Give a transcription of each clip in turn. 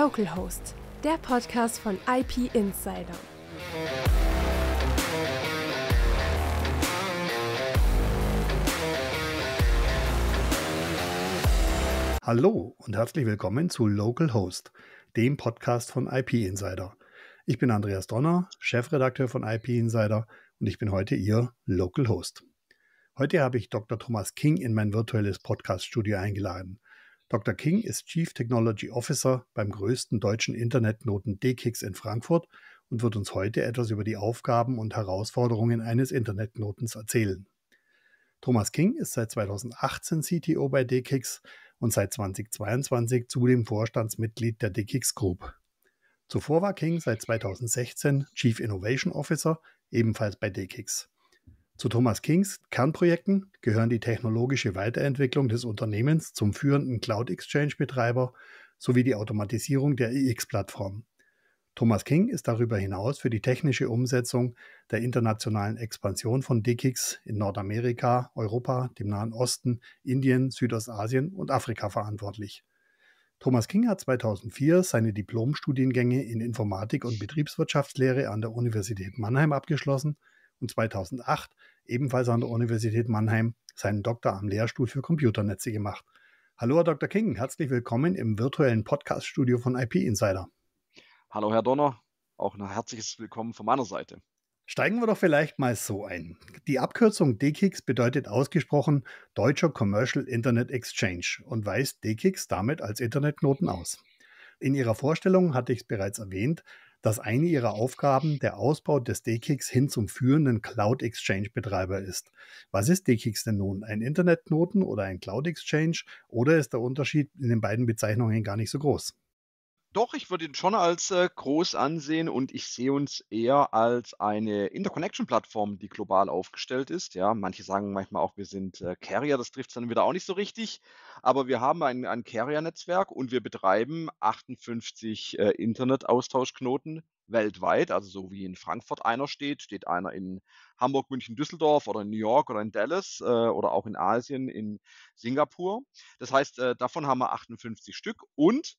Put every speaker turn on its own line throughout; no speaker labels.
Localhost, der Podcast von IP Insider. Hallo und herzlich willkommen zu Localhost, dem Podcast von IP Insider. Ich bin Andreas Donner, Chefredakteur von IP Insider und ich bin heute Ihr Localhost. Heute habe ich Dr. Thomas King in mein virtuelles Podcast-Studio eingeladen. Dr. King ist Chief Technology Officer beim größten deutschen Internetnoten DKIX in Frankfurt und wird uns heute etwas über die Aufgaben und Herausforderungen eines Internetnotens erzählen. Thomas King ist seit 2018 CTO bei DKIX und seit 2022 zudem Vorstandsmitglied der DKIX Group. Zuvor war King seit 2016 Chief Innovation Officer, ebenfalls bei DKIX. Zu Thomas Kings Kernprojekten gehören die technologische Weiterentwicklung des Unternehmens zum führenden Cloud Exchange-Betreiber sowie die Automatisierung der EX-Plattform. Thomas King ist darüber hinaus für die technische Umsetzung der internationalen Expansion von DKIX in Nordamerika, Europa, dem Nahen Osten, Indien, Südostasien und Afrika verantwortlich. Thomas King hat 2004 seine Diplomstudiengänge in Informatik und Betriebswirtschaftslehre an der Universität Mannheim abgeschlossen und 2008 ebenfalls an der Universität Mannheim seinen Doktor am Lehrstuhl für Computernetze gemacht. Hallo, Herr Dr. King, herzlich willkommen im virtuellen Podcast-Studio von IP Insider.
Hallo, Herr Donner, auch ein herzliches Willkommen von meiner Seite.
Steigen wir doch vielleicht mal so ein. Die Abkürzung DKIX bedeutet ausgesprochen Deutscher Commercial Internet Exchange und weist DKIX damit als Internetknoten aus. In ihrer Vorstellung hatte ich es bereits erwähnt, dass eine ihrer Aufgaben der Ausbau des DKIX hin zum führenden Cloud Exchange Betreiber ist. Was ist DKIX denn nun? Ein Internetknoten oder ein Cloud Exchange? Oder ist der Unterschied in den beiden Bezeichnungen gar nicht so groß?
Doch, ich würde ihn schon als äh, groß ansehen und ich sehe uns eher als eine Interconnection-Plattform, die global aufgestellt ist. Ja, manche sagen manchmal auch, wir sind äh, Carrier, das trifft es dann wieder auch nicht so richtig, aber wir haben ein, ein Carrier-Netzwerk und wir betreiben 58 äh, Internet-Austauschknoten weltweit, also so wie in Frankfurt einer steht, steht einer in Hamburg, München, Düsseldorf oder in New York oder in Dallas äh, oder auch in Asien, in Singapur. Das heißt, äh, davon haben wir 58 Stück und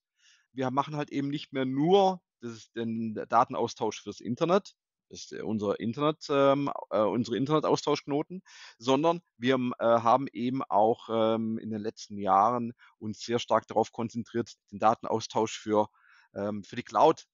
wir machen halt eben nicht mehr nur das, den Datenaustausch fürs Internet, ist äh, unser Internet, ähm, äh, unsere Internetaustauschknoten, sondern wir ähm, äh, haben eben auch ähm, in den letzten Jahren uns sehr stark darauf konzentriert, den Datenaustausch für, ähm, für die Cloud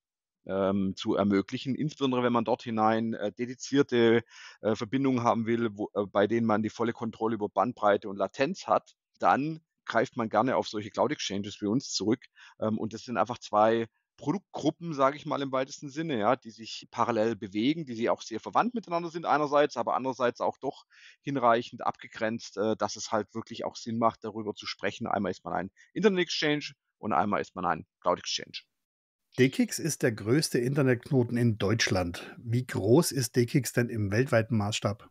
ähm, zu ermöglichen, insbesondere wenn man dort hinein äh, dedizierte äh, Verbindungen haben will, wo, äh, bei denen man die volle Kontrolle über Bandbreite und Latenz hat, dann greift man gerne auf solche Cloud-Exchanges wie uns zurück. Ähm, und das sind einfach zwei Produktgruppen, sage ich mal im weitesten Sinne, ja, die sich parallel bewegen, die sie auch sehr verwandt miteinander sind einerseits, aber andererseits auch doch hinreichend abgegrenzt, äh, dass es halt wirklich auch Sinn macht, darüber zu sprechen. Einmal ist man ein Internet-Exchange und einmal ist man ein Cloud-Exchange.
DKIX ist der größte Internetknoten in Deutschland. Wie groß ist DKIX denn im weltweiten Maßstab?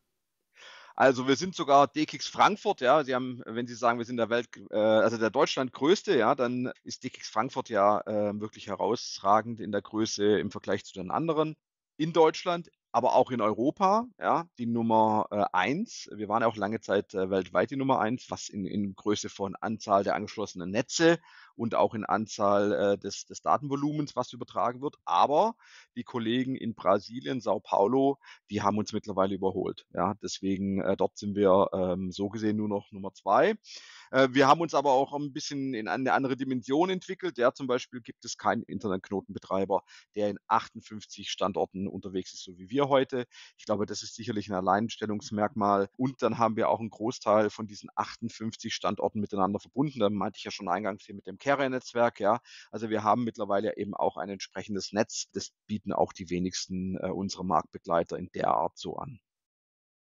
Also wir sind sogar DKIX Frankfurt, ja. Sie haben, wenn Sie sagen, wir sind der Welt, äh, also der Deutschland größte, ja, dann ist DKIX Frankfurt ja äh, wirklich herausragend in der Größe im Vergleich zu den anderen in Deutschland, aber auch in Europa, ja, die Nummer äh, eins. Wir waren ja auch lange Zeit äh, weltweit die Nummer eins, was in, in Größe von Anzahl der angeschlossenen Netze und auch in Anzahl äh, des, des Datenvolumens, was übertragen wird. Aber die Kollegen in Brasilien, Sao Paulo, die haben uns mittlerweile überholt. Ja, deswegen äh, dort sind wir ähm, so gesehen nur noch Nummer zwei. Äh, wir haben uns aber auch ein bisschen in eine andere Dimension entwickelt. Ja, zum Beispiel gibt es keinen Internetknotenbetreiber, der in 58 Standorten unterwegs ist, so wie wir heute. Ich glaube, das ist sicherlich ein Alleinstellungsmerkmal. Und dann haben wir auch einen Großteil von diesen 58 Standorten miteinander verbunden. Da meinte ich ja schon eingangs hier mit dem Carrier-Netzwerk, ja. Also wir haben mittlerweile eben auch ein entsprechendes Netz. Das bieten auch die wenigsten äh, unserer Marktbegleiter in der Art so an.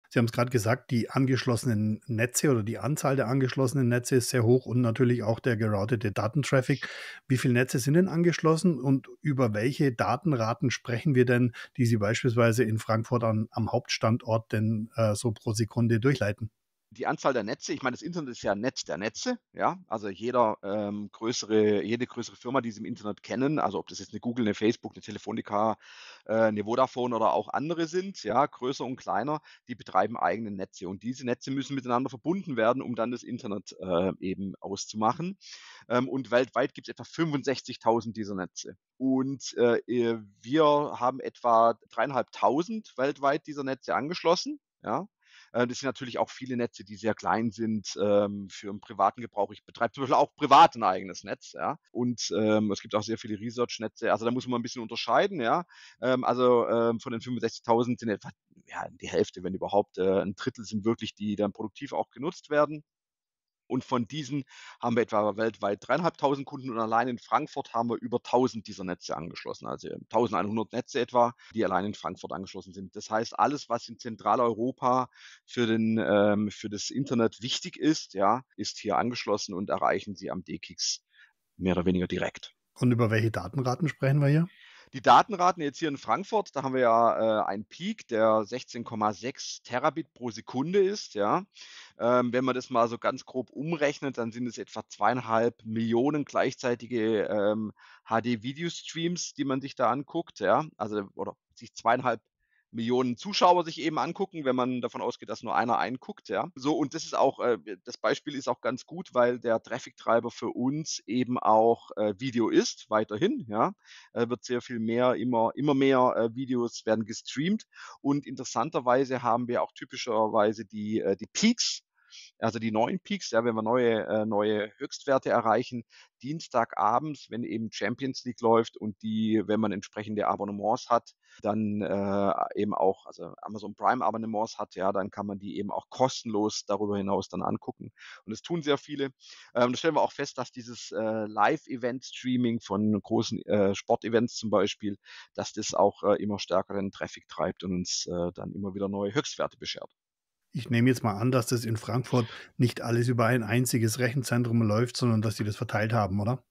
Sie haben es gerade gesagt, die angeschlossenen Netze oder die Anzahl der angeschlossenen Netze ist sehr hoch und natürlich auch der geroutete Datentraffic. Wie viele Netze sind denn angeschlossen und über welche Datenraten sprechen wir denn, die Sie beispielsweise in Frankfurt an, am Hauptstandort denn äh, so pro Sekunde durchleiten?
die Anzahl der Netze, ich meine, das Internet ist ja ein Netz der Netze, ja, also jeder ähm, größere, jede größere Firma, die sie im Internet kennen, also ob das jetzt eine Google, eine Facebook, eine Telefonica, äh, eine Vodafone oder auch andere sind, ja, größer und kleiner, die betreiben eigene Netze und diese Netze müssen miteinander verbunden werden, um dann das Internet äh, eben auszumachen. Ähm, und weltweit gibt es etwa 65.000 dieser Netze und äh, äh, wir haben etwa dreieinhalbtausend weltweit dieser Netze angeschlossen, ja äh, das sind natürlich auch viele Netze, die sehr klein sind ähm, für einen privaten Gebrauch. Ich betreibe zum Beispiel auch privat ein eigenes Netz. Ja? Und ähm, es gibt auch sehr viele Research-Netze. Also da muss man ein bisschen unterscheiden. Ja? Ähm, also ähm, von den 65.000 sind etwa ja, die Hälfte, wenn überhaupt, äh, ein Drittel sind wirklich die dann produktiv auch genutzt werden. Und von diesen haben wir etwa weltweit dreieinhalbtausend Kunden und allein in Frankfurt haben wir über 1000 dieser Netze angeschlossen, also 1100 Netze etwa, die allein in Frankfurt angeschlossen sind. Das heißt, alles, was in Zentraleuropa für, den, ähm, für das Internet wichtig ist, ja, ist hier angeschlossen und erreichen Sie am
DKIX mehr oder weniger direkt. Und über welche Datenraten sprechen wir hier? Die Datenraten
jetzt hier in Frankfurt, da haben wir ja äh, einen Peak, der 16,6 Terabit pro Sekunde ist. Ja. Ähm, wenn man das mal so ganz grob umrechnet, dann sind es etwa zweieinhalb Millionen gleichzeitige ähm, HD-Video-Streams, die man sich da anguckt. Ja. Also, oder sich zweieinhalb Millionen Zuschauer sich eben angucken, wenn man davon ausgeht, dass nur einer einguckt, ja. So, und das ist auch, äh, das Beispiel ist auch ganz gut, weil der Traffic-Treiber für uns eben auch äh, Video ist, weiterhin, ja. Äh, wird sehr viel mehr, immer, immer mehr äh, Videos werden gestreamt und interessanterweise haben wir auch typischerweise die, äh, die Peaks also die neuen Peaks, ja, wenn wir neue, äh, neue Höchstwerte erreichen, Dienstagabends, wenn eben Champions League läuft und die, wenn man entsprechende Abonnements hat, dann äh, eben auch, also Amazon Prime Abonnements hat, ja, dann kann man die eben auch kostenlos darüber hinaus dann angucken. Und das tun sehr viele. Ähm, da stellen wir auch fest, dass dieses äh, Live-Event-Streaming von großen äh, Sportevents zum Beispiel, dass das auch äh, immer stärkeren Traffic treibt und uns äh, dann immer wieder neue Höchstwerte beschert
ich nehme jetzt mal an, dass das in Frankfurt nicht alles über ein einziges Rechenzentrum läuft, sondern dass die das verteilt haben, oder?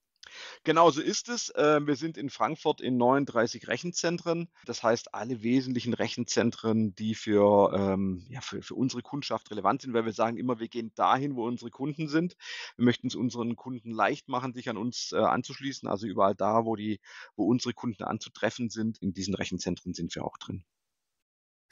Genau so ist es. Ähm, wir sind in Frankfurt in 39 Rechenzentren. Das heißt, alle wesentlichen Rechenzentren, die für, ähm, ja, für, für, unsere Kundschaft relevant sind, weil wir sagen immer, wir gehen dahin, wo unsere Kunden sind. Wir möchten es unseren Kunden leicht machen, sich an uns äh, anzuschließen. Also überall da, wo, die, wo unsere Kunden anzutreffen sind, in diesen Rechenzentren sind wir auch drin.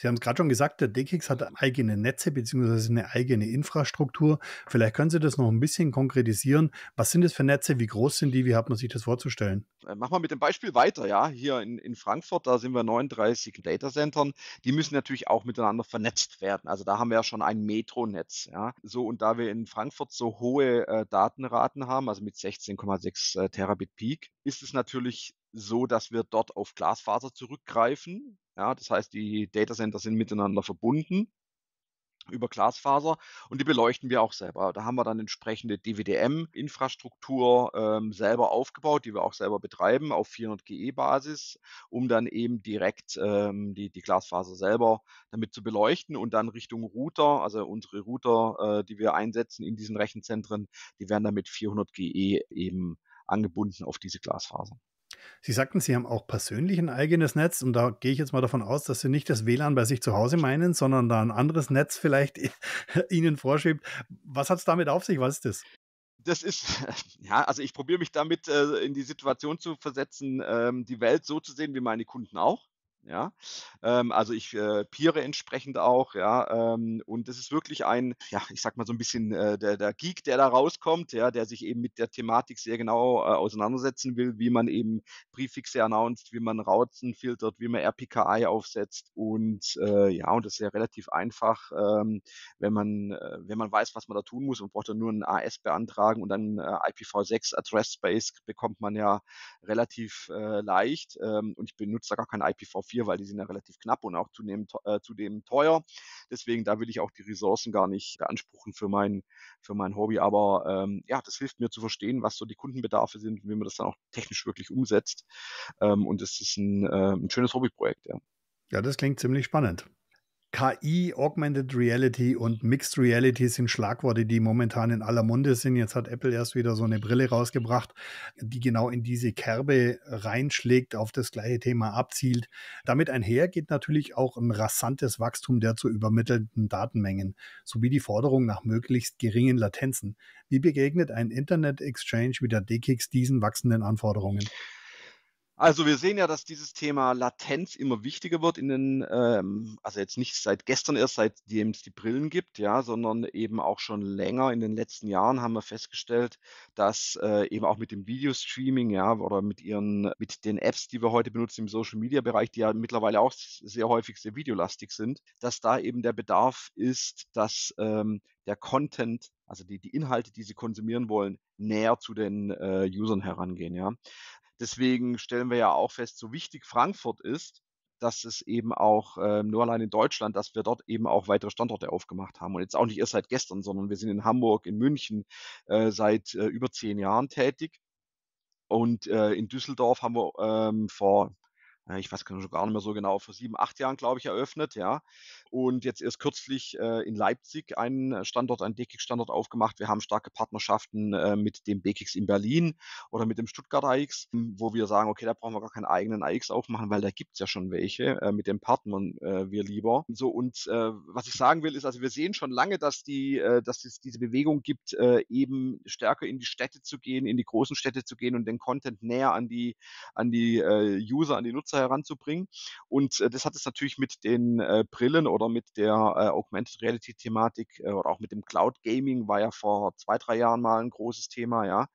Sie haben es gerade schon gesagt, der DKIX hat eigene Netze bzw. eine eigene Infrastruktur. Vielleicht können Sie das noch ein bisschen konkretisieren. Was sind das für Netze? Wie groß sind die? Wie hat man sich das vorzustellen?
Äh, machen wir mit dem Beispiel weiter. Ja, hier in, in Frankfurt, da sind wir 39 Datacentern. Die müssen natürlich auch miteinander vernetzt werden. Also da haben wir ja schon ein Metronetz. Ja. So, und da wir in Frankfurt so hohe äh, Datenraten haben, also mit 16,6 äh, Terabit Peak, ist es natürlich so, dass wir dort auf Glasfaser zurückgreifen ja, das heißt, die Datacenter sind miteinander verbunden über Glasfaser und die beleuchten wir auch selber. Da haben wir dann entsprechende DWDM-Infrastruktur ähm, selber aufgebaut, die wir auch selber betreiben auf 400 GE-Basis, um dann eben direkt ähm, die, die Glasfaser selber damit zu beleuchten und dann Richtung Router, also unsere Router, äh, die wir einsetzen in diesen Rechenzentren, die werden dann mit 400 GE eben angebunden auf diese Glasfaser.
Sie sagten, Sie haben auch persönlich ein eigenes Netz und da gehe ich jetzt mal davon aus, dass Sie nicht das WLAN bei sich zu Hause meinen, sondern da ein anderes Netz vielleicht Ihnen vorschiebt. Was hat es damit auf sich? Was ist das? das ist,
ja, also ich probiere mich damit äh, in die Situation zu versetzen, ähm, die Welt so zu sehen wie meine Kunden auch. Ja, ähm, also ich äh, piere entsprechend auch, ja, ähm, und das ist wirklich ein, ja, ich sag mal so ein bisschen äh, der, der Geek, der da rauskommt, ja, der sich eben mit der Thematik sehr genau äh, auseinandersetzen will, wie man eben Prefixe announced, wie man Routen filtert, wie man RPKI aufsetzt und äh, ja, und das ist ja relativ einfach, ähm, wenn man äh, wenn man weiß, was man da tun muss und braucht dann nur ein AS beantragen und dann äh, IPv6 Address Space bekommt man ja relativ äh, leicht ähm, und ich benutze da gar kein IPv4 vier, weil die sind ja relativ knapp und auch zunehmend, äh, zudem teuer. Deswegen, da will ich auch die Ressourcen gar nicht beanspruchen für mein, für mein Hobby. Aber ähm, ja, das hilft mir zu verstehen, was so die Kundenbedarfe sind und wie man das dann auch technisch wirklich umsetzt. Ähm, und es ist ein, äh, ein schönes Hobbyprojekt, ja.
Ja, das klingt ziemlich spannend. KI, Augmented Reality und Mixed Reality sind Schlagworte, die momentan in aller Munde sind. Jetzt hat Apple erst wieder so eine Brille rausgebracht, die genau in diese Kerbe reinschlägt, auf das gleiche Thema abzielt. Damit einher geht natürlich auch ein rasantes Wachstum der zu übermittelnden Datenmengen sowie die Forderung nach möglichst geringen Latenzen. Wie begegnet ein Internet Exchange wie der DKIX diesen wachsenden Anforderungen?
Also wir sehen ja, dass dieses Thema Latenz immer wichtiger wird in den, ähm, also jetzt nicht seit gestern erst, seitdem es die Brillen gibt, ja, sondern eben auch schon länger. In den letzten Jahren haben wir festgestellt, dass äh, eben auch mit dem Videostreaming, ja, oder mit ihren, mit den Apps, die wir heute benutzen im Social Media Bereich, die ja mittlerweile auch sehr häufig sehr videolastig sind, dass da eben der Bedarf ist, dass ähm, der Content, also die, die Inhalte, die sie konsumieren wollen, näher zu den äh, Usern herangehen. Ja, Deswegen stellen wir ja auch fest, so wichtig Frankfurt ist, dass es eben auch äh, nur allein in Deutschland, dass wir dort eben auch weitere Standorte aufgemacht haben. Und jetzt auch nicht erst seit gestern, sondern wir sind in Hamburg, in München äh, seit äh, über zehn Jahren tätig. Und äh, in Düsseldorf haben wir ähm, vor äh, ich weiß genau, gar nicht mehr so genau, vor sieben, acht Jahren, glaube ich, eröffnet, ja. Und jetzt erst kürzlich äh, in Leipzig einen Standort, einen DKIX-Standort aufgemacht. Wir haben starke Partnerschaften äh, mit dem BKIX in Berlin oder mit dem Stuttgart AX, ähm, wo wir sagen, okay, da brauchen wir gar keinen eigenen AX aufmachen, weil da gibt es ja schon welche äh, mit dem Partnern, äh, wir lieber. So, und äh, was ich sagen will, ist, also wir sehen schon lange, dass die, dass es diese Bewegung gibt, eben stärker in die Städte zu gehen, in die großen Städte zu gehen und den Content näher an die, an die User, an die Nutzer User heranzubringen. Und äh, das hat es natürlich mit den äh, Brillen oder mit der äh, Augmented Reality Thematik oder auch mit dem Cloud Gaming war ja vor zwei, drei Jahren mal ein großes Thema, ja,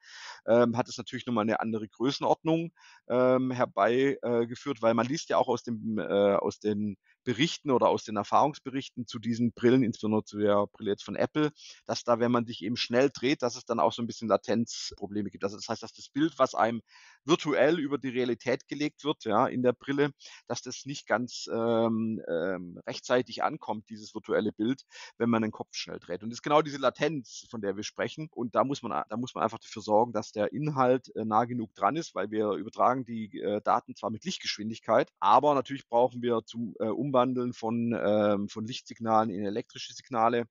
ähm, hat es natürlich nochmal eine andere Größenordnung ähm, herbeigeführt, weil man liest ja auch aus dem, äh, aus den Berichten oder aus den Erfahrungsberichten zu diesen Brillen, insbesondere zu der Brille jetzt von Apple, dass da, wenn man sich eben schnell dreht, dass es dann auch so ein bisschen Latenzprobleme gibt. Also das heißt, dass das Bild, was einem virtuell über die Realität gelegt wird, ja, in der Brille, dass das nicht ganz ähm, ähm, rechtzeitig ankommt, dieses virtuelle Bild, wenn man den Kopf schnell dreht. Und das ist genau diese Latenz, von der wir sprechen. Und da muss man, da muss man einfach dafür sorgen, dass der Inhalt äh, nah genug dran ist, weil wir übertragen die äh, Daten zwar mit Lichtgeschwindigkeit, aber natürlich brauchen wir zum äh, Umbau Umwandeln von, ähm, von Lichtsignalen in elektrische Signale.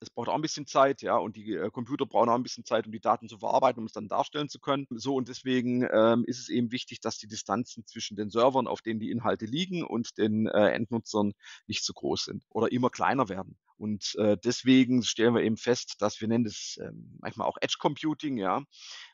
Es braucht auch ein bisschen Zeit, ja, und die äh, Computer brauchen auch ein bisschen Zeit, um die Daten zu verarbeiten, um es dann darstellen zu können. So, und deswegen ähm, ist es eben wichtig, dass die Distanzen zwischen den Servern, auf denen die Inhalte liegen, und den äh, Endnutzern nicht zu groß sind oder immer kleiner werden. Und äh, deswegen stellen wir eben fest, dass wir nennen das ähm, manchmal auch Edge Computing, ja,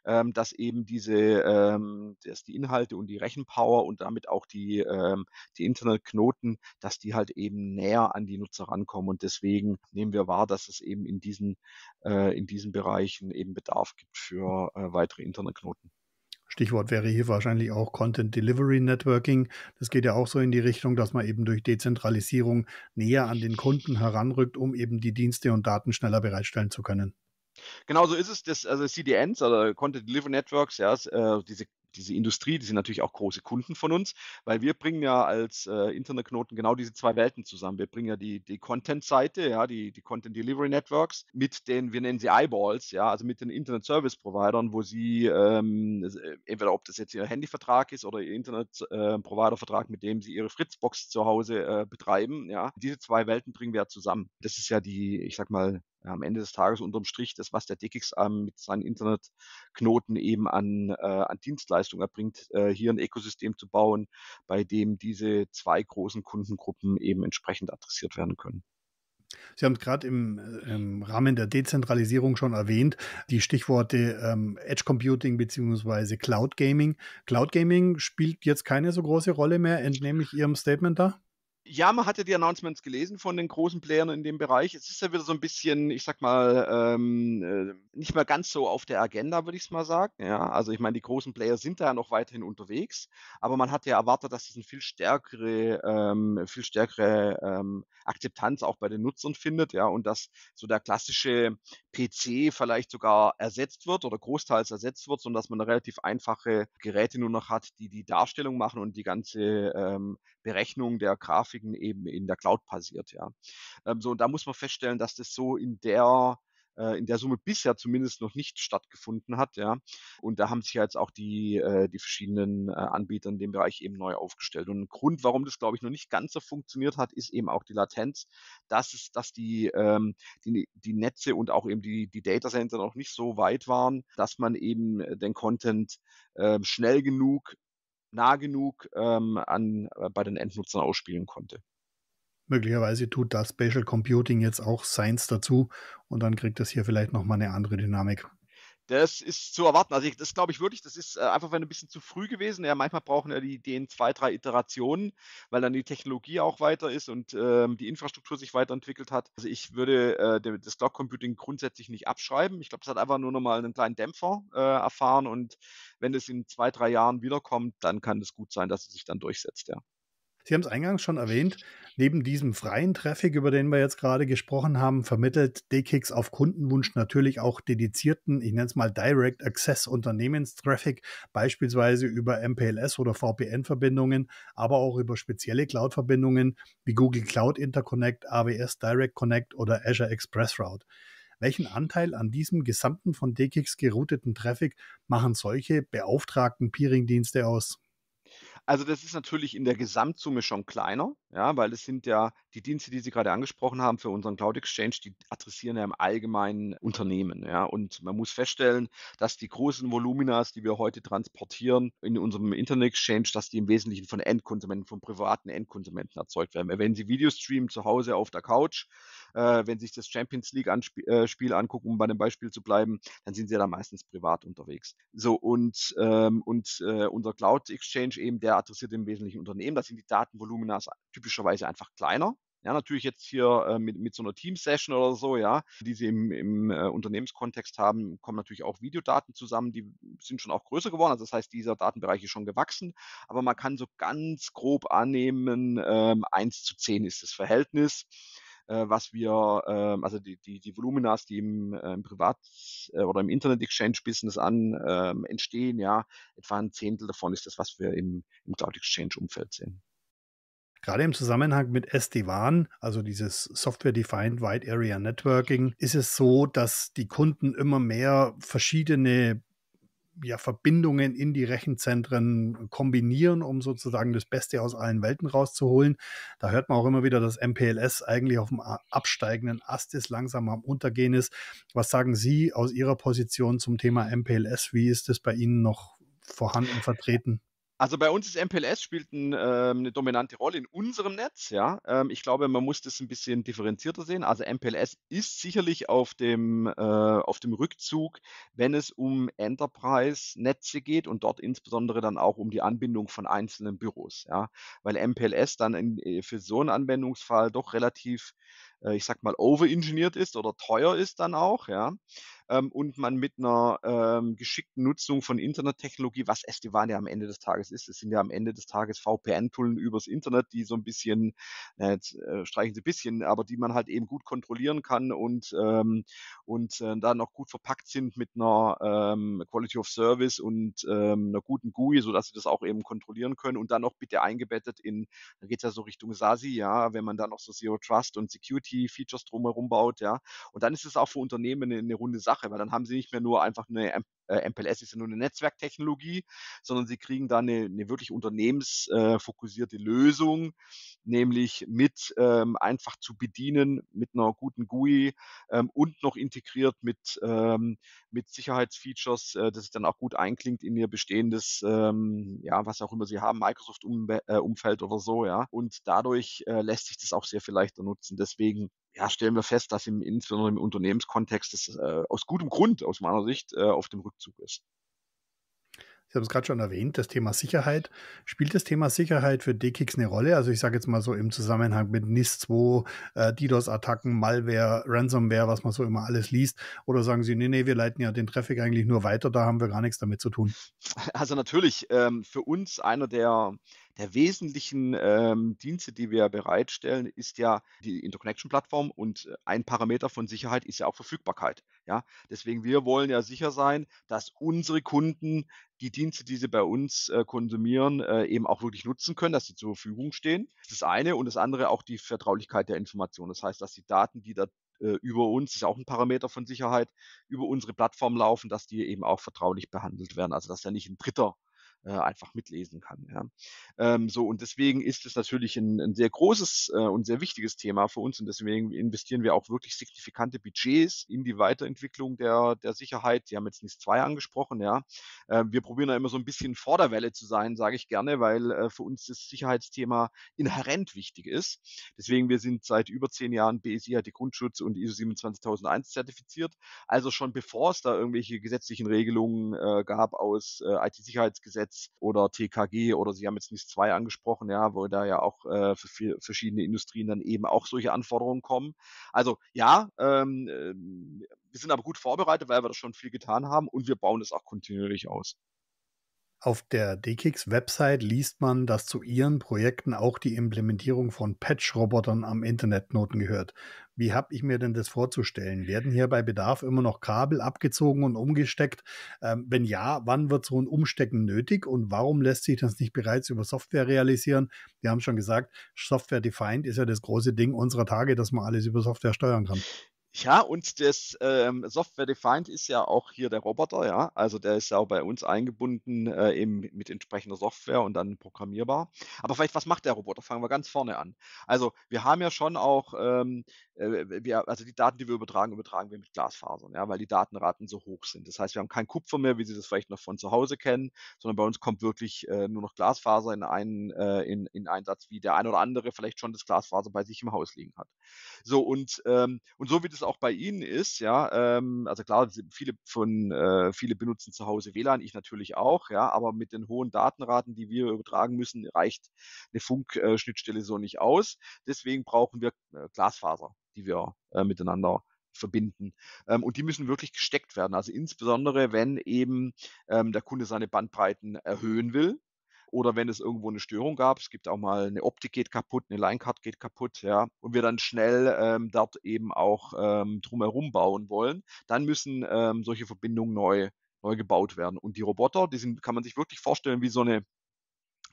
ähm, dass eben diese, ähm, dass die Inhalte und die Rechenpower und damit auch die, ähm, die Internetknoten, dass die halt eben näher an die Nutzer rankommen. Und deswegen nehmen wir wahr, dass es eben in diesen, äh, in diesen Bereichen eben Bedarf gibt für äh, weitere Internetknoten.
Stichwort wäre hier wahrscheinlich auch Content Delivery Networking. Das geht ja auch so in die Richtung, dass man eben durch Dezentralisierung näher an den Kunden heranrückt, um eben die Dienste und Daten schneller bereitstellen zu können.
Genau so ist es, das, also CDNs, also Content Delivery Networks, ja, äh, diese diese Industrie, die sind natürlich auch große Kunden von uns, weil wir bringen ja als äh, Internetknoten genau diese zwei Welten zusammen. Wir bringen ja die, die Content-Seite, ja, die, die Content Delivery Networks mit den, wir nennen sie Eyeballs, ja, also mit den Internet Service Providern, wo sie ähm, äh, entweder ob das jetzt ihr Handyvertrag ist oder ihr Internet äh, Provider Vertrag, mit dem sie ihre Fritzbox zu Hause äh, betreiben, ja, diese zwei Welten bringen wir ja zusammen. Das ist ja die, ich sag mal, ja, am Ende des Tages unterm Strich das, was der DXAM ähm, mit seinen Internetknoten eben an, äh, an Dienstleistung erbringt, äh, hier ein Ökosystem zu bauen, bei dem diese zwei großen Kundengruppen eben entsprechend adressiert werden können.
Sie haben es gerade im, äh, im, Rahmen der Dezentralisierung schon erwähnt, die Stichworte ähm, Edge Computing bzw. Cloud Gaming. Cloud Gaming spielt jetzt keine so große Rolle mehr, entnehme ich Ihrem Statement da?
ja, man hatte die Announcements gelesen von den großen Playern in dem Bereich. Es ist ja wieder so ein bisschen, ich sag mal, ähm, äh, nicht mehr ganz so auf der Agenda, würde ich es mal sagen. Ja, also ich meine, die großen Player sind da ja noch weiterhin unterwegs, aber man hat ja erwartet, dass es eine viel stärkere, ähm, viel stärkere ähm, Akzeptanz auch bei den Nutzern findet, ja, und dass so der klassische PC vielleicht sogar ersetzt wird oder großteils ersetzt wird, sondern dass man relativ einfache Geräte nur noch hat, die die Darstellung machen und die ganze ähm, Berechnung der Grafik Grafiken eben in der Cloud passiert. Ja. Ähm, so, und da muss man feststellen, dass das so in der äh, in der Summe bisher zumindest noch nicht stattgefunden hat, ja. Und da haben sich jetzt auch die, äh, die verschiedenen äh, Anbieter in dem Bereich eben neu aufgestellt. Und ein Grund, warum das, glaube ich, noch nicht ganz so funktioniert hat, ist eben auch die Latenz, dass es, dass die, ähm, die, die Netze und auch eben die, die Datacenter noch nicht so weit waren, dass man eben den Content ähm, schnell genug nah genug ähm, an, äh, bei den Endnutzern ausspielen konnte.
Möglicherweise tut da Special Computing jetzt auch Science dazu und dann kriegt das hier vielleicht nochmal eine andere Dynamik
das ist zu erwarten. Also ich, das glaube ich wirklich, das ist äh, einfach ein bisschen zu früh gewesen. Ja, manchmal brauchen ja die Ideen zwei, drei Iterationen, weil dann die Technologie auch weiter ist und ähm, die Infrastruktur sich weiterentwickelt hat. Also ich würde äh, das Cloud Computing grundsätzlich nicht abschreiben. Ich glaube, es hat einfach nur nochmal einen kleinen Dämpfer äh, erfahren und wenn es in zwei, drei Jahren wiederkommt, dann kann es gut sein, dass es sich dann durchsetzt, ja.
Sie haben es eingangs schon erwähnt, neben diesem freien Traffic, über den wir jetzt gerade gesprochen haben, vermittelt DKIX auf Kundenwunsch natürlich auch dedizierten, ich nenne es mal Direct Access Unternehmenstraffic, beispielsweise über MPLS oder VPN-Verbindungen, aber auch über spezielle Cloud-Verbindungen wie Google Cloud Interconnect, AWS Direct Connect oder Azure Express Route. Welchen Anteil an diesem gesamten von DKIX gerouteten Traffic machen solche beauftragten Peering-Dienste aus?
Also das ist natürlich in der Gesamtsumme schon kleiner. Ja, weil es sind ja die Dienste, die Sie gerade angesprochen haben für unseren Cloud Exchange, die adressieren ja im allgemeinen Unternehmen. Ja, und man muss feststellen, dass die großen Volumina, die wir heute transportieren in unserem Internet Exchange, dass die im Wesentlichen von Endkonsumenten, von privaten Endkonsumenten erzeugt werden. Wenn Sie Videos streamen zu Hause auf der Couch, äh, wenn Sie sich das Champions League Anspiel, äh, Spiel angucken, um bei dem Beispiel zu bleiben, dann sind Sie ja da meistens privat unterwegs. So und ähm, und äh, unser Cloud Exchange eben, der adressiert im Wesentlichen Unternehmen. Das sind die Datenvolumina typischerweise einfach kleiner. Ja, natürlich jetzt hier äh, mit, mit so einer Team-Session oder so, ja, die sie im, im äh, Unternehmenskontext haben, kommen natürlich auch Videodaten zusammen, die sind schon auch größer geworden. Also das heißt, dieser Datenbereich ist schon gewachsen, aber man kann so ganz grob annehmen, ähm, 1 zu 10 ist das Verhältnis äh, was wir, äh, also die, die, die Voluminas, die im, äh, im Privat- äh, oder im Internet-Exchange-Business an äh, entstehen, ja, etwa ein Zehntel davon ist das, was wir im, im Cloud-Exchange-Umfeld sehen.
Gerade im Zusammenhang mit SD-WAN, also dieses Software-Defined Wide Area Networking, ist es so, dass die Kunden immer mehr verschiedene ja, Verbindungen in die Rechenzentren kombinieren, um sozusagen das Beste aus allen Welten rauszuholen. Da hört man auch immer wieder, dass MPLS eigentlich auf dem absteigenden Ast ist, langsam am Untergehen ist. Was sagen Sie aus Ihrer Position zum Thema MPLS? Wie ist es bei Ihnen noch vorhanden vertreten?
Also bei uns ist MPLS spielt ein, äh, eine dominante Rolle in unserem Netz. Ja, ähm, ich glaube, man muss das ein bisschen differenzierter sehen. Also MPLS ist sicherlich auf dem äh, auf dem Rückzug, wenn es um Enterprise-Netze geht und dort insbesondere dann auch um die Anbindung von einzelnen Büros. Ja, weil MPLS dann in, äh, für so einen Anwendungsfall doch relativ äh, ich sag mal, overengineert ist oder teuer ist dann auch, ja ähm, und man mit einer ähm, geschickten Nutzung von Internettechnologie, was sd ja am Ende des Tages ist, es sind ja am Ende des Tages VPN-Tunnel übers Internet, die so ein bisschen, äh, jetzt äh, streichen sie ein bisschen, aber die man halt eben gut kontrollieren kann und, ähm, und äh, dann auch gut verpackt sind mit einer ähm, Quality of Service und ähm, einer guten GUI, sodass sie das auch eben kontrollieren können und dann auch bitte eingebettet in, da geht es ja so Richtung SASI, ja, wenn man dann auch so Zero Trust und Security Features drumherum baut, ja. Und dann ist es auch für Unternehmen eine, eine runde Sache Sache, weil dann haben sie nicht mehr nur einfach eine MPLS äh, ist ja nur eine Netzwerktechnologie, sondern sie kriegen da eine, eine wirklich unternehmensfokussierte Lösung, nämlich mit ähm, einfach zu bedienen, mit einer guten GUI ähm, und noch integriert mit, ähm, mit Sicherheitsfeatures, äh, dass es dann auch gut einklingt in ihr bestehendes, ähm, ja, was auch immer sie haben, Microsoft-Umfeld äh, oder so, ja. Und dadurch äh, lässt sich das auch sehr viel leichter nutzen. Deswegen ja, stellen wir fest, dass im, insbesondere im Unternehmenskontext das äh, aus gutem Grund aus meiner Sicht äh, auf dem Rückzug ist
ich habe es gerade schon erwähnt, das Thema Sicherheit. Spielt das Thema Sicherheit für D-Kicks eine Rolle? Also ich sage jetzt mal so im Zusammenhang mit NIS 2, äh, DDoS-Attacken, Malware, Ransomware, was man so immer alles liest. Oder sagen Sie, nee, nee, wir leiten ja den Traffic eigentlich nur weiter, da haben wir gar nichts damit zu tun.
Also natürlich, ähm, für uns einer der der wesentlichen ähm, Dienste, die wir bereitstellen, ist ja die Interconnection-Plattform und äh, ein Parameter von Sicherheit ist ja auch Verfügbarkeit. Ja, deswegen wir wollen ja sicher sein, dass unsere Kunden die Dienste, die sie bei uns äh, konsumieren, äh, eben auch wirklich nutzen können, dass sie zur Verfügung stehen. Das ist das eine und das andere auch die Vertraulichkeit der Information. Das heißt, dass die Daten, die da äh, über uns, ist auch ein Parameter von Sicherheit, über unsere Plattform laufen, dass die eben auch vertraulich behandelt werden. Also dass ja nicht ein Dritter äh, einfach mitlesen kann. Ja. Ähm, so und deswegen ist es natürlich ein, ein sehr großes äh, und sehr wichtiges Thema für uns und deswegen investieren wir auch wirklich signifikante Budgets in die Weiterentwicklung der, der Sicherheit. Sie haben jetzt NIS zwei angesprochen, ja. Äh, wir probieren da immer so ein bisschen Vorderwelle zu sein, sage ich gerne, weil äh, für uns das Sicherheitsthema inhärent wichtig ist. Deswegen wir sind seit über zehn Jahren BSI-IT Grundschutz und ISO 27001 zertifiziert. Also schon bevor es da irgendwelche gesetzlichen Regelungen äh, gab aus äh, IT-Sicherheitsgesetz Netz oder TKG oder Sie haben jetzt NIS 2 angesprochen, ja, wo da ja auch äh, für viel, verschiedene Industrien dann eben auch solche Anforderungen kommen. Also ja, ähm, äh, wir sind aber gut vorbereitet, weil wir das schon viel getan haben und wir bauen es auch kontinuierlich
aus. Auf der DKIX-Website liest man, dass zu Ihren Projekten auch die Implementierung von Patch-Robotern am Internetnoten gehört. Wie habe ich mir denn das vorzustellen? Werden hier bei Bedarf immer noch Kabel abgezogen und umgesteckt? Ähm, wenn ja, wann wird so ein Umstecken nötig und warum lässt sich das nicht bereits über Software realisieren? Wir haben schon gesagt, Software-defined ist ja das große Ding unserer Tage, dass man alles über Software steuern kann.
Ja, und das ähm, Software Defined ist ja auch hier der Roboter, ja. Also der ist ja auch bei uns eingebunden, äh, eben mit, entsprechender Software und dann programmierbar. Aber vielleicht, was macht der Roboter? Fangen wir ganz vorne an. Also wir haben ja schon auch, ähm, äh, wir, also die Daten, die wir übertragen, übertragen wir mit Glasfasern, ja, weil die Datenraten so hoch sind. Das heißt, wir haben kein Kupfer mehr, wie Sie das vielleicht noch von zu Hause kennen, sondern bei uns kommt wirklich äh, nur noch Glasfaser in einen äh, in, in Einsatz, wie der ein oder andere vielleicht schon das Glasfaser bei sich im Haus liegen hat. So und ähm, und so wie das auch bei Ihnen ist, ja, ähm, also klar, viele von äh, viele benutzen zu Hause WLAN, ich natürlich auch, ja, aber mit den hohen Datenraten, die wir übertragen müssen, reicht eine Funkschnittstelle so nicht aus. Deswegen brauchen wir äh, Glasfaser, die wir äh, miteinander verbinden. Ähm, und die müssen wirklich gesteckt werden. Also insbesondere, wenn eben ähm, der Kunde seine Bandbreiten erhöhen will, oder wenn es irgendwo eine Störung gab, es gibt auch mal eine Optik geht kaputt, eine Linecard geht kaputt, ja, und wir dann schnell ähm, dort eben auch ähm, drumherum bauen wollen, dann müssen ähm, solche Verbindungen neu, neu gebaut werden. Und die Roboter, die sind, kann man sich wirklich vorstellen, wie so eine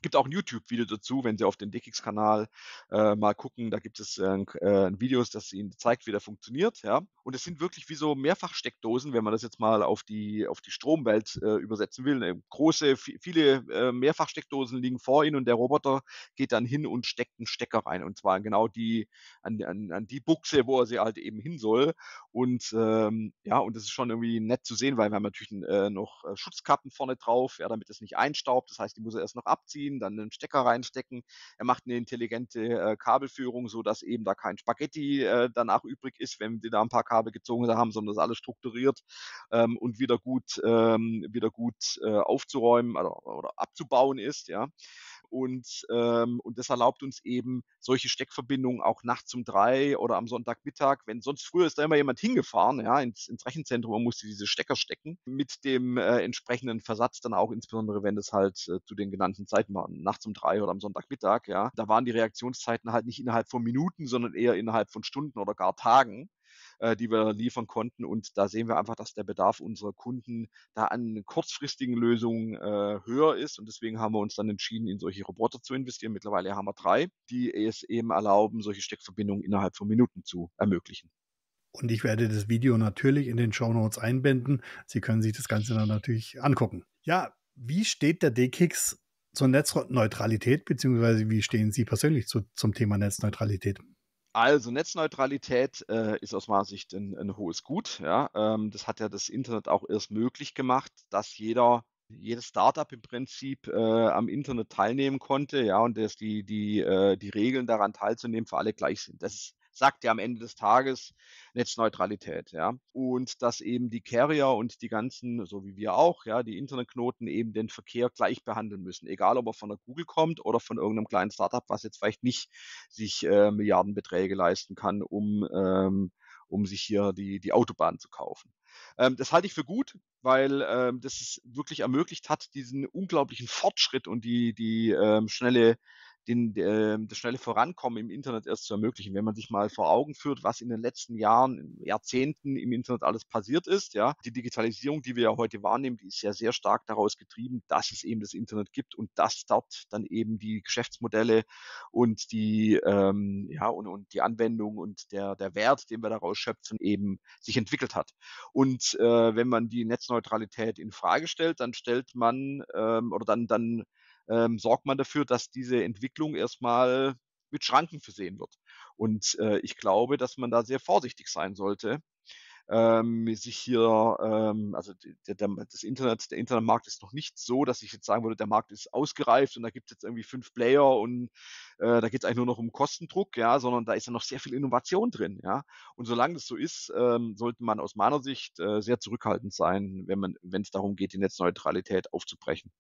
gibt auch ein YouTube-Video dazu, wenn Sie auf den DKX-Kanal äh, mal gucken. Da gibt es äh, äh, Videos, das Ihnen zeigt, wie der funktioniert. Ja? Und es sind wirklich wie so Mehrfachsteckdosen, wenn man das jetzt mal auf die, auf die Stromwelt äh, übersetzen will. große, viele äh, Mehrfachsteckdosen liegen vor Ihnen und der Roboter geht dann hin und steckt einen Stecker rein. Und zwar genau die, an, an, an die Buchse, wo er sie halt eben hin soll. Und ähm, ja, und das ist schon irgendwie nett zu sehen, weil wir haben natürlich äh, noch äh, Schutzkappen vorne drauf, ja, damit es nicht einstaubt. Das heißt, die muss er erst noch abziehen ziehen, dann einen Stecker reinstecken. Er macht eine intelligente äh, Kabelführung, sodass eben da kein Spaghetti äh, danach übrig ist, wenn die da ein paar Kabel gezogen haben, sondern das alles strukturiert ähm, und wieder gut, ähm, wieder gut äh, aufzuräumen also, oder abzubauen ist, ja. Und, ähm, und das erlaubt uns eben solche Steckverbindungen auch nachts um drei oder am Sonntagmittag, wenn sonst früher ist da immer jemand hingefahren, ja, ins, ins Rechenzentrum und musste diese Stecker stecken, mit dem äh, entsprechenden Versatz dann auch, insbesondere wenn das halt äh, zu den genannten Zeiten war nachts um drei oder am Sonntagmittag, ja, da waren die Reaktionszeiten halt nicht innerhalb von Minuten, sondern eher innerhalb von Stunden oder gar Tagen äh, die wir liefern konnten. Und da sehen wir einfach, dass der Bedarf unserer Kunden da an kurzfristigen Lösungen äh, höher ist. Und deswegen haben wir uns dann entschieden, in solche Roboter zu investieren. Mittlerweile haben wir drei, die es eben erlauben, solche Steckverbindungen innerhalb von Minuten zu ermöglichen.
Und ich werde das Video natürlich in den Show Notes einbinden. Sie können sich das Ganze dann natürlich angucken. Ja, wie steht der D-Kicks zur Netzneutralität, beziehungsweise wie stehen Sie persönlich zu, zum Thema Netzneutralität?
Also Netzneutralität äh, ist aus meiner Sicht ein, ein hohes Gut. Ja? Ähm, das hat ja das Internet auch erst möglich gemacht, dass jeder jedes Startup im Prinzip äh, am Internet teilnehmen konnte, ja, und dass die, die, äh, die Regeln daran teilzunehmen für alle gleich sind. Das ist sagt ja am Ende des Tages Netzneutralität, ja. Und dass eben die Carrier und die ganzen, so wie wir auch, ja, die Internetknoten eben den Verkehr gleich behandeln müssen, egal ob er von der Google kommt oder von irgendeinem kleinen Startup, was jetzt vielleicht nicht sich äh, Milliardenbeträge leisten kann, um ähm, um sich hier die, die Autobahn zu kaufen. Ähm, das halte ich für gut, weil ähm, das wirklich ermöglicht hat, diesen unglaublichen Fortschritt und die, die ähm, schnelle den, äh, das schnelle Vorankommen im Internet erst zu ermöglichen. Wenn man sich mal vor Augen führt, was in den letzten Jahren, Jahrzehnten im Internet alles passiert ist, ja, die Digitalisierung, die wir ja heute wahrnehmen, die ist ja sehr stark daraus getrieben, dass es eben das Internet gibt und dass dort dann eben die Geschäftsmodelle und die, ähm, ja, und, und die Anwendung und der, der Wert, den wir daraus schöpfen, eben sich entwickelt hat. Und äh, wenn man die Netzneutralität in Frage stellt, dann stellt man ähm, oder dann, dann ähm, sorgt man dafür, dass diese Entwicklung erstmal mit Schranken versehen wird. Und äh, ich glaube, dass man da sehr vorsichtig sein sollte, ähm, sich hier, ähm, also der, der, das Internet, der Internetmarkt ist noch nicht so, dass ich jetzt sagen würde, der Markt ist ausgereift und da gibt es jetzt irgendwie fünf Player und äh, da geht es eigentlich nur noch um Kostendruck, ja, sondern da ist ja noch sehr viel Innovation drin, ja. Und solange das so ist, ähm, sollte man aus meiner Sicht äh, sehr zurückhaltend sein, wenn man, wenn es darum geht, die Netzneutralität aufzubrechen.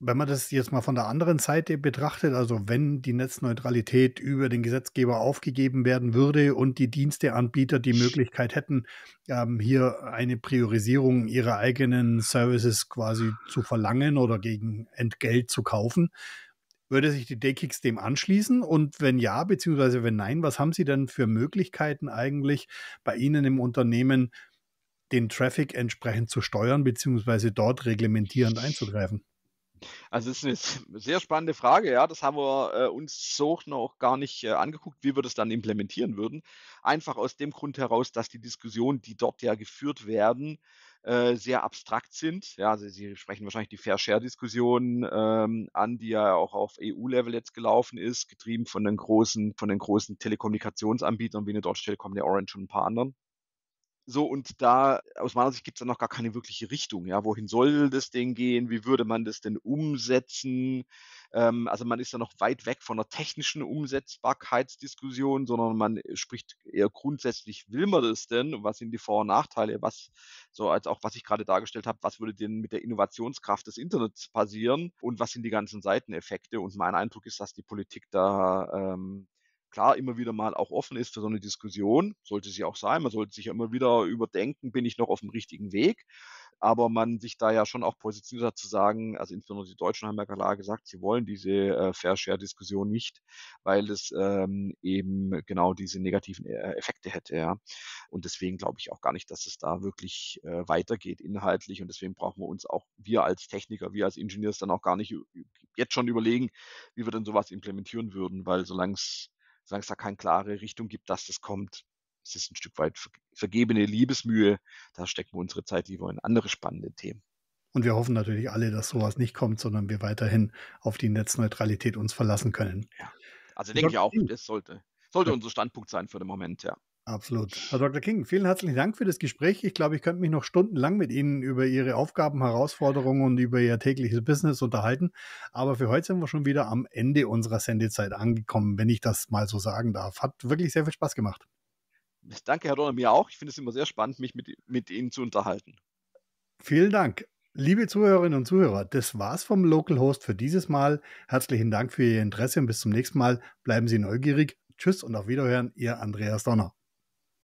Wenn man das jetzt mal von der anderen Seite betrachtet, also wenn die Netzneutralität über den Gesetzgeber aufgegeben werden würde und die Diensteanbieter die Möglichkeit hätten, ähm, hier eine Priorisierung ihrer eigenen Services quasi zu verlangen oder gegen Entgelt zu kaufen, würde sich die DKIX dem anschließen? Und wenn ja, beziehungsweise wenn nein, was haben Sie denn für Möglichkeiten eigentlich bei Ihnen im Unternehmen, den Traffic entsprechend zu steuern, beziehungsweise dort reglementierend einzugreifen?
Also das ist eine sehr spannende Frage, ja. Das haben wir äh, uns so noch gar nicht äh, angeguckt, wie wir das dann implementieren würden. Einfach aus dem Grund heraus, dass die Diskussionen, die dort ja geführt werden, äh, sehr abstrakt sind. Ja, also Sie sprechen wahrscheinlich die Fair Share Diskussion ähm, an, die ja auch auf EU-Level jetzt gelaufen ist, getrieben von den großen, von den großen Telekommunikationsanbietern wie eine Deutsche Telekom, der Orange und ein paar anderen. So, und da, aus meiner Sicht, gibt es dann noch gar keine wirkliche Richtung. Ja, wohin soll das denn gehen? Wie würde man das denn umsetzen? Ähm, also man ist da noch weit weg von einer technischen Umsetzbarkeitsdiskussion, sondern man äh, spricht eher grundsätzlich, will man das denn? Und was sind die Vor- und Nachteile? Was, so als auch was ich gerade dargestellt habe, was würde denn mit der Innovationskraft des Internets passieren? Und was sind die ganzen Seiteneffekte? Und mein Eindruck ist, dass die Politik da ähm, klar immer wieder mal auch offen ist für so eine Diskussion, sollte sie auch sein. Man sollte sich ja immer wieder überdenken, bin ich noch auf dem richtigen Weg? Aber man sich da ja schon auch positioniert hat zu sagen, also insbesondere die Deutschen haben ja klar gesagt, sie wollen diese äh, Fair Share Diskussion nicht, weil es ähm, eben genau diese negativen äh, Effekte hätte. Ja. Und deswegen glaube ich auch gar nicht, dass es da wirklich äh, weitergeht inhaltlich. Und deswegen brauchen wir uns auch, wir als Techniker, wir als Ingenieurs dann auch gar nicht jetzt schon überlegen, wie wir denn sowas implementieren würden, weil solange es solange es da keine klare Richtung gibt, dass das kommt, ist es ein Stück weit vergebene Liebesmühe. Da stecken wir unsere Zeit lieber in andere spannende Themen.
Und wir hoffen natürlich alle, dass sowas nicht kommt, sondern wir weiterhin auf die Netzneutralität uns verlassen können. Ja.
Also denke ich auch, das sollte, sollte ja. unser Standpunkt sein für den Moment, ja.
Absolut. Herr Dr. King, vielen herzlichen Dank für das Gespräch. Ich glaube, ich könnte mich noch stundenlang mit Ihnen über Ihre Aufgaben, Herausforderungen und über Ihr tägliches Business unterhalten. Aber für heute sind wir schon wieder am Ende unserer Sendezeit angekommen, wenn ich das mal so sagen darf. Hat wirklich sehr viel Spaß gemacht.
Danke, Herr Donner, mir auch. Ich finde es immer sehr spannend, mich mit, mit Ihnen zu unterhalten.
Vielen Dank. Liebe Zuhörerinnen und Zuhörer, das war's vom Localhost für dieses Mal. Herzlichen Dank für Ihr Interesse und bis zum nächsten Mal. Bleiben Sie neugierig. Tschüss und auf Wiederhören, Ihr Andreas Donner.